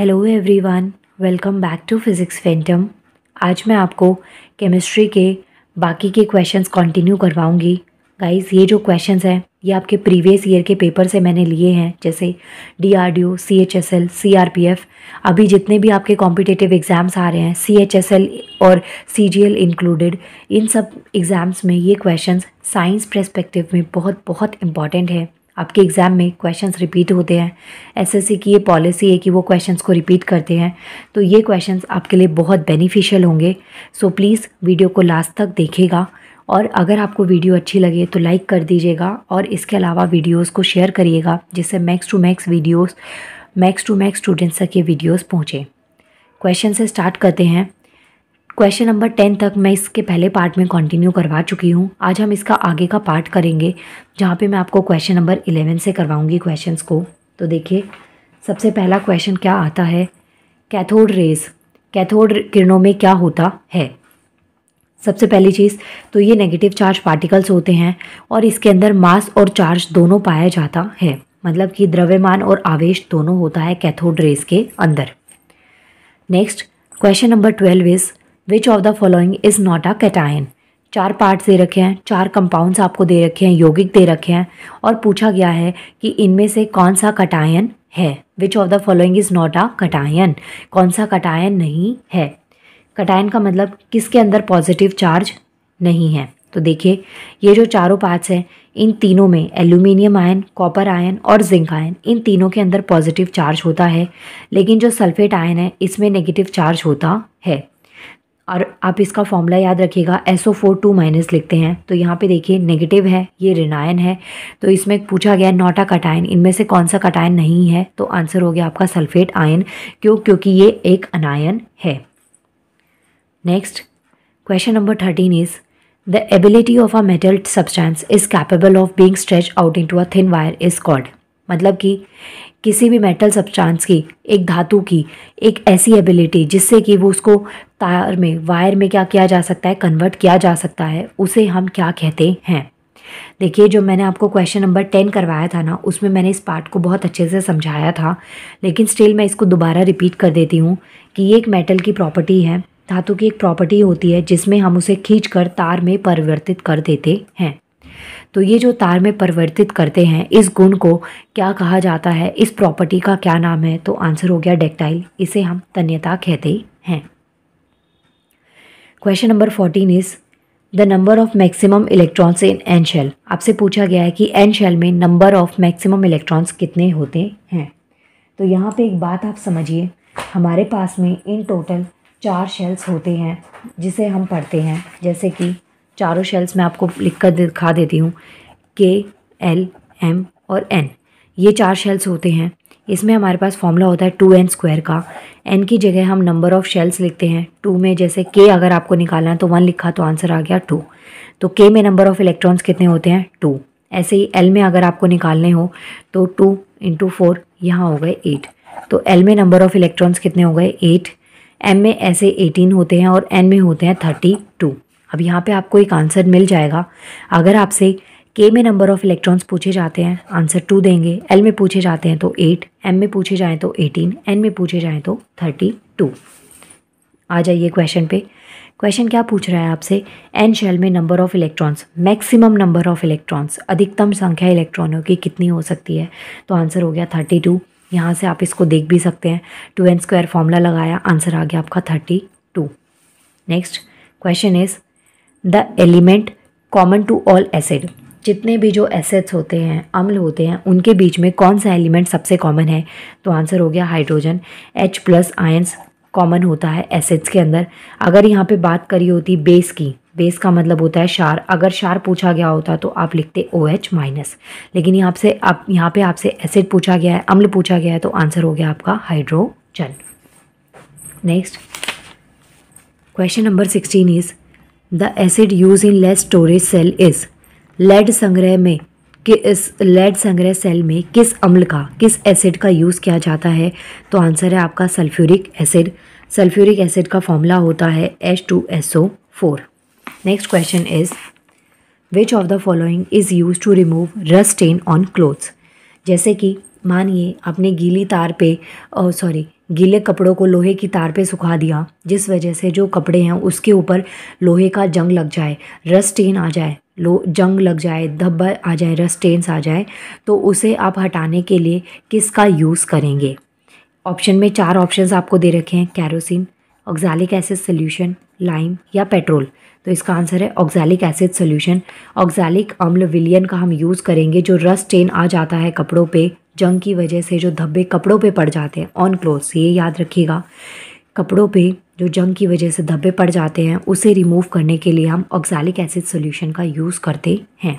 hello everyone welcome back to physics phantom आज मैं आपको केमिस्ट्री के बाकी के क्वेश्चंस कंटिन्यू करवाऊंगी गाइस ये जो क्वेश्चंस हैं ये आपके प्रीवियस ईयर के पेपर से मैंने लिए हैं जैसे D R D O C H S L C R P F अभी जितने भी आपके कॉम्पिटेटिव एग्ज़ाम्स आ रहे हैं सी एच एस एल और सी जी एल इंक्लूडेड इन सब एग्ज़ाम्स में ये क्वेश्चंस साइंस प्रस्पेक्टिव में बहुत बहुत इंपॉर्टेंट है आपके एग्ज़ाम में क्वेश्चंस रिपीट होते हैं एसएससी की ये पॉलिसी है कि वो क्वेश्चंस को रिपीट करते हैं तो ये क्वेश्चंस आपके लिए बहुत बेनिफिशियल होंगे सो प्लीज़ वीडियो को लास्ट तक देखेगा और अगर आपको वीडियो अच्छी लगे तो लाइक कर दीजिएगा और इसके अलावा वीडियोज़ को शेयर करिएगा जिससे max to max videos max to max students तक ये वीडियोज़ पहुँचें क्वेश्चन से स्टार्ट करते हैं क्वेश्चन नंबर टेन तक मैं इसके पहले पार्ट में कंटिन्यू करवा चुकी हूँ आज हम इसका आगे का पार्ट करेंगे जहाँ पे मैं आपको क्वेश्चन नंबर इलेवन से करवाऊँगी क्वेश्चंस को तो देखिए सबसे पहला क्वेश्चन क्या आता है कैथोड रेज कैथोड किरणों में क्या होता है सबसे पहली चीज़ तो ये नेगेटिव चार्ज पार्टिकल्स होते हैं और इसके अंदर मास और चार्ज दोनों पाया जाता है मतलब कि द्रव्यमान और आवेश दोनों होता है कैथोड रेस के अंदर next question number twelve is which of the following is not a cation चार पार्ट्स दे रखे हैं चार कंपाउंड्स आपको दे रखे हैं यौगिक दे रखे हैं और पूछा गया है कि इनमें से कौन सा कटायन है which of the following is not a cation कौन सा कटायन नहीं है कटायन का मतलब किसके अंदर पॉजिटिव चार्ज नहीं है तो देखिए ये जो चारों पार्ट्स हैं इन तीनों में एल्यूमिनियम आयन कॉपर आयन और जिंक आयन इन तीनों के अंदर पॉजिटिव चार्ज होता है लेकिन जो सल्फेट आयन है इसमें नेगेटिव चार्ज होता है और आप इसका फॉर्मूला याद रखिएगा S O four two minus लिखते हैं तो यहाँ पे देखिए नेगेटिव है ये रिनायन है तो इसमें पूछा गया नोटा कटायन इनमें से कौन सा कटायन नहीं है तो आंसर हो गया आपका सल्फेट आयन क्यों क्योंकि ये एक अनायन है next question number thirteen is the ability of a metal substance is capable of being stretch out into a thin wire is called मतलब कि किसी भी मेटल सब्सटेंस की एक धातु की एक ऐसी एबिलिटी जिससे कि वो उसको तार में वायर में क्या किया जा सकता है कन्वर्ट किया जा सकता है उसे हम क्या कहते हैं देखिए जो मैंने आपको क्वेश्चन नंबर टेन करवाया था ना उसमें मैंने इस पार्ट को बहुत अच्छे से समझाया था लेकिन स्टिल मैं इसको दोबारा रिपीट कर देती हूँ कि ये एक मेटल की प्रॉपर्टी है धातु की एक प्रॉपर्टी होती है जिसमें हम उसे खींच कर तार में परिवर्तित कर देते हैं तो ये जो तार में परिवर्तित करते हैं इस गुण को क्या कहा जाता है इस प्रॉपर्टी का क्या नाम है तो आंसर हो गया डेक्टाइल इसे हम तन्यता कहते हैं question number fourteen is the number of maximum electrons in N shell आपसे पूछा गया है कि एन शेल में नंबर ऑफ मैक्सिमम इलेक्ट्रॉन्स कितने होते हैं तो यहाँ पे एक बात आप समझिए हमारे पास में इन टोटल चार शेल्स होते हैं जिसे हम पढ़ते हैं जैसे कि चारों शेल्स मैं आपको लिख कर दिखा देती हूँ के एल एम और एन ये चार शेल्स होते हैं इसमें हमारे पास फॉर्मूला होता है टू एन स्क्वायर का एन की जगह हम नंबर ऑफ़ शेल्स लिखते हैं टू में जैसे के अगर आपको निकालना है तो वन लिखा तो आंसर आ गया टू तो के में नंबर ऑफ़ इलेक्ट्रॉन्स कितने होते हैं टू ऐसे ही एल में अगर आपको निकालने हो तो टू इंटू फोर यहाँ हो गए एट तो एल में नंबर ऑफ़ इलेक्ट्रॉन्स कितने हो गए एट एम में ऐसे एटीन होते हैं और एन में होते हैं थर्टी टू अब यहाँ पे आपको एक आंसर मिल जाएगा अगर आपसे के में नंबर ऑफ़ इलेक्ट्रॉन्स पूछे जाते हैं आंसर टू देंगे एल में पूछे जाते हैं तो एट एम में पूछे जाएँ तो एटीन एन में पूछे जाएँ तो थर्टी टू आ जाइए क्वेश्चन पे क्वेश्चन क्या पूछ रहा है आपसे एन शेल में number of electrons maximum number of electrons अधिकतम संख्या इलेक्ट्रॉनों की कितनी हो सकती है तो आंसर हो गया थर्टी टू यहाँ से आप इसको देख भी सकते हैं टू एन स्क्वायर फॉर्मूला लगाया आंसर आ गया आपका thirty two next question is the element common to all acid जितने भी जो एसिड्स होते हैं अम्ल होते हैं उनके बीच में कौन सा एलिमेंट सबसे कॉमन है तो आंसर हो गया hydrogen H plus ions common होता है एसिड्स के अंदर अगर यहाँ पे बात करी होती बेस की बेस का मतलब होता है शार अगर शार पूछा गया होता तो आप लिखते ओ एच माइनस लेकिन यहाँ से आप यहाँ पे आपसे एसिड पूछा गया है अम्ल पूछा गया है तो आंसर हो गया आपका hydrogen next question number sixteen is the acid use in less storage cell is lead संग्रह में कि इस लेड संग्रह सेल में किस अम्ल का किस एसिड का यूज़ किया जाता है तो आंसर है आपका सल्फ्यूरिक एसिड सल्फ्यूरिक एसिड का फॉर्मूला होता है H two S O four next question is which of the following is use to remove rust stain on clothes जैसे कि मानिए आपने गीली तार पे सॉरी गीले कपड़ों को लोहे की तार पे सुखा दिया जिस वजह से जो कपड़े हैं उसके ऊपर लोहे का जंग लग जाए रस टेन आ जाए लो जंग लग जाए धब्बा आ जाए रस टेन्स आ जाए तो उसे आप हटाने के लिए किसका यूज़ करेंगे ऑप्शन में चार ऑप्शंस आपको दे रखे हैं kerosene oxalic acid solution lime या पेट्रोल तो इसका आंसर है ऑक्जालिक एसिड सोल्यूशन ऑक्जालिक अम्ल विलियन का हम यूज़ करेंगे जो रस टेन आ जाता है कपड़ों पे जंग की वजह से जो धब्बे कपड़ों पे पड़ जाते हैं ऑन क्लोथ्स ये याद रखिएगा कपड़ों पे जो जंग की वजह से धब्बे पड़ जाते हैं उसे रिमूव करने के लिए हम ऑक्सैलिक एसिड सोल्यूशन का यूज़ करते हैं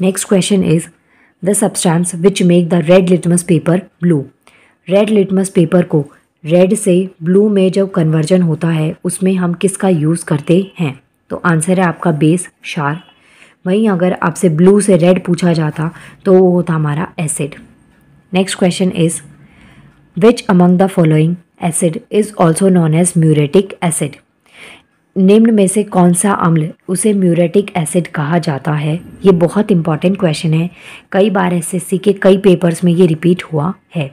next question is the substance which make the red litmus paper blue red litmus paper को रेड से ब्लू में जब कन्वर्जन होता है उसमें हम किसका यूज़ करते हैं तो आंसर है आपका बेस शार वहीं अगर आपसे ब्लू से रेड पूछा जाता तो वो होता हमारा acid next question is which among the following acid is also known as muriatic acid निम्न में से कौन सा अम्ल उसे म्यूरेटिक एसिड कहा जाता है ये बहुत इंपॉर्टेंट क्वेश्चन है कई बार एसएससी के कई पेपर्स में ये रिपीट हुआ है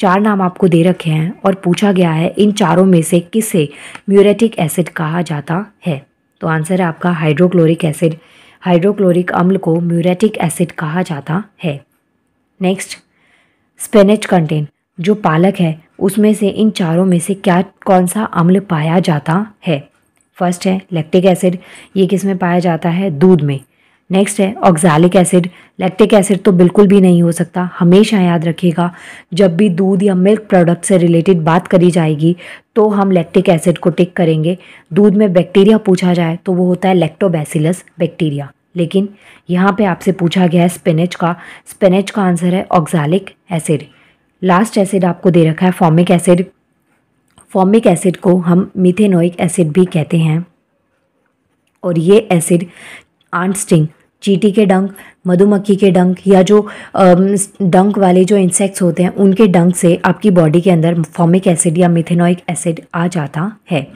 चार नाम आपको दे रखे हैं और पूछा गया है इन चारों में से किसे म्यूरेटिक एसिड कहा जाता है तो आंसर है आपका हाइड्रोक्लोरिक एसिड हाइड्रोक्लोरिक अम्ल को म्यूरेटिक एसिड कहा जाता है नेक्स्ट स्पेनेच कंटेन जो पालक है उसमें से इन चारों में से क्या कौन सा अम्ल पाया जाता है फर्स्ट है लैक्टिक एसिड ये किस में पाया जाता है दूध में नेक्स्ट है ऑक्जालिक एसिड लैक्टिक एसिड तो बिल्कुल भी नहीं हो सकता हमेशा याद रखिएगा जब भी दूध या मिल्क प्रोडक्ट से रिलेटेड बात करी जाएगी तो हम लैक्टिक एसिड को टिक करेंगे दूध में बैक्टीरिया पूछा जाए तो वो होता है लैक्टोबैसिलस बैक्टीरिया लेकिन यहाँ पे आपसे पूछा गया है स्पिनच का स्पिनच का आंसर है ऑक्जालिक एसिड लास्ट एसिड आपको दे रखा है फॉमिक एसिड फॉमिक एसिड को हम मिथेनोइक एसिड भी कहते हैं और ये एसिड आंट स्टिंग चीटी के डंक मधुमक्खी के डंक या जो डंक वाले जो इंसेक्ट्स होते हैं उनके डंक से आपकी बॉडी के अंदर फॉमिक एसिड या मिथेनोइक एसिड आ जाता है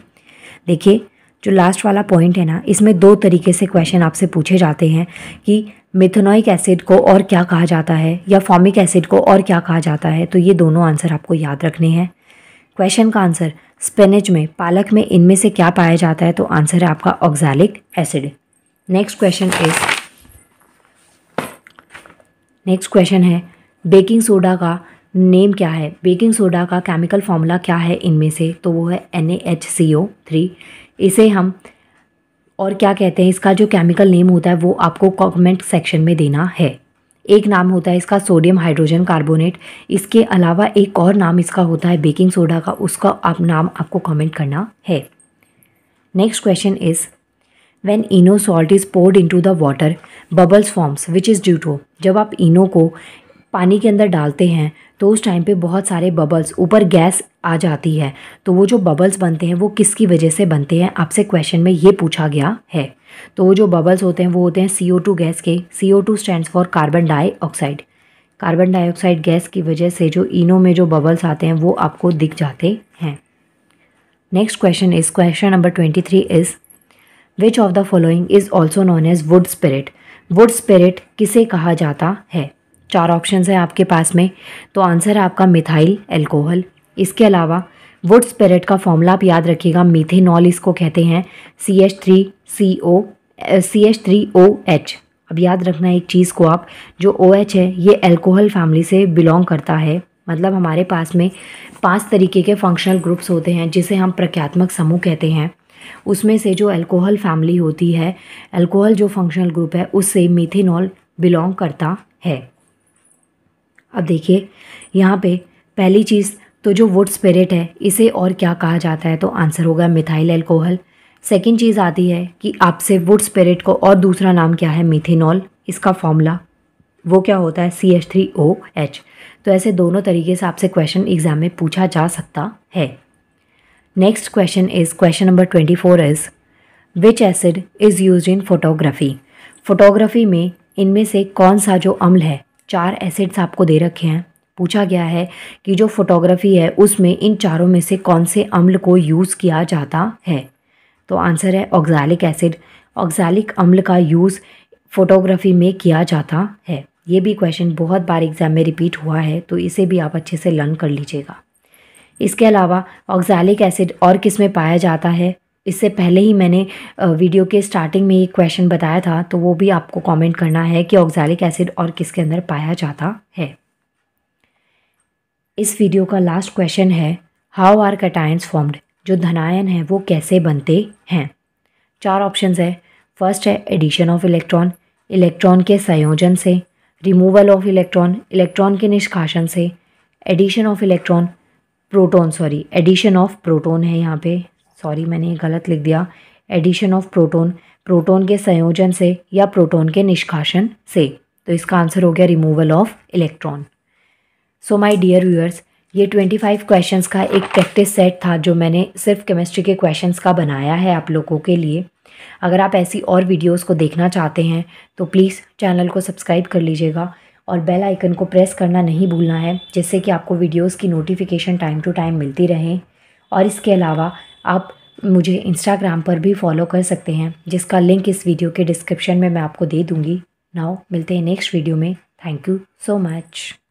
देखिए जो लास्ट वाला पॉइंट है ना इसमें दो तरीके से क्वेश्चन आपसे पूछे जाते हैं कि मिथेनोइक एसिड को और क्या कहा जाता है या फॉमिक एसिड को और क्या कहा जाता है तो ये दोनों आंसर आपको याद रखने हैं क्वेश्चन का आंसर स्पेनेज में पालक में इनमें से क्या पाया जाता है तो आंसर है आपका oxalic acid next question is next question है बेकिंग सोडा का नेम क्या है बेकिंग सोडा का केमिकल फॉर्मूला क्या है इनमें से तो वो है N H C O three इसे हम और क्या कहते हैं इसका जो केमिकल नेम होता है वो आपको कमेंट सेक्शन में देना है एक नाम होता है इसका सोडियम हाइड्रोजन कार्बोनेट इसके अलावा एक और नाम इसका होता है बेकिंग सोडा का उसका आप नाम आपको कमेंट करना है next question is When salt salt is poured into the water, bubbles forms, which is due to जब आप इनो को पानी के अंदर डालते हैं तो उस टाइम पे बहुत सारे बबल्स ऊपर गैस आ जाती है तो वो जो बबल्स बनते हैं वो किसकी वजह से बनते हैं आपसे क्वेश्चन में ये पूछा गया है तो वो जो बबल्स होते हैं वो होते हैं सी ओ टू गैस के C O two stand for carbon dioxide carbon dioxide gas की वजह से जो इनो में जो बबल्स आते हैं वो आपको दिख जाते हैं next question is question number twenty three is which of the following is also known as wood spirit wood spirit किसे कहा जाता है चार ऑप्शन हैं आपके पास में तो आंसर है आपका मिथाइल एल्कोहल इसके अलावा वुड स्पिरिट का फॉर्मूला आप याद रखिएगा मीथेनॉल इसको कहते हैं C H three C O C H three O H अब याद रखना एक चीज़ को आप जो ओ OH एच है ये एल्कोहल फैमिली से बिलोंग करता है मतलब हमारे पास में पांच तरीके के फंक्शनल ग्रुप्स होते हैं जिसे हम प्रख्यात्मक समूह कहते हैं उसमें से जो अल्कोहल फैमिली होती है अल्कोहल जो फंक्शनल ग्रुप है उससे मिथेनॉल बिलोंग करता है अब देखिए यहाँ पे पहली चीज़ तो जो वुड स्पिरिट है इसे और क्या कहा जाता है तो आंसर होगा मिथाइल अल्कोहल सेकेंड चीज़ आती है कि आपसे वुड स्पिरिट को और दूसरा नाम क्या है मिथेनॉल इसका फॉर्मूला वो क्या होता है C H three O H तो ऐसे दोनों तरीके से आपसे क्वेश्चन एग्ज़ाम में पूछा जा सकता है next question is question number twenty four is which acid is use in photography photography में इनमें से कौन सा जो अम्ल है चार एसिड्स आपको दे रखे हैं पूछा गया है कि जो फोटोग्राफी है उसमें इन चारों में से कौन से अम्ल को यूज़ किया जाता है तो आंसर है ऑक्जैलिक एसिड ऑक्जैलिक अम्ल का यूज़ फोटोग्राफी में किया जाता है ये भी क्वेश्चन बहुत बार एग्ज़ाम में रिपीट हुआ है तो इसे भी आप अच्छे से लर्न कर लीजिएगा इसके अलावा ऑक्जैलिक एसिड और किस में पाया जाता है इससे पहले ही मैंने वीडियो के स्टार्टिंग में एक क्वेश्चन बताया था तो वो भी आपको कमेंट करना है कि ऑक्जैलिक एसिड और किसके अंदर पाया जाता है इस वीडियो का लास्ट क्वेश्चन है हाउ आर कटायंस फॉर्म्ड जो धनायन है वो कैसे बनते हैं चार ऑप्शंस है फर्स्ट है एडिशन ऑफ इलेक्ट्रॉन इलेक्ट्रॉन के संयोजन से रिमूवल ऑफ इलेक्ट्रॉन इलेक्ट्रॉन के निष्कासन से addition of electron proton sorry addition of proton है यहाँ पे सॉरी मैंने ये गलत लिख दिया एडिशन ऑफ प्रोटोन प्रोटोन के संयोजन से या प्रोटोन के निष्कासन से तो इसका आंसर हो गया removal of electron so my dear viewers ये ट्वेंटी फाइव क्वेश्चन का एक प्रैक्टिस सेट था जो मैंने सिर्फ केमिस्ट्री के क्वेश्चन का बनाया है आप लोगों के लिए अगर आप ऐसी और वीडियोज़ को देखना चाहते हैं तो प्लीज़ चैनल को सब्सक्राइब कर लीजिएगा और बेल आइकन को प्रेस करना नहीं भूलना है जिससे कि आपको वीडियोस की नोटिफिकेशन टाइम टू टाइम मिलती रहे और इसके अलावा आप मुझे इंस्टाग्राम पर भी फॉलो कर सकते हैं जिसका लिंक इस वीडियो के डिस्क्रिप्शन में मैं आपको दे दूँगी नाउ मिलते हैं नेक्स्ट वीडियो में थैंक यू सो मच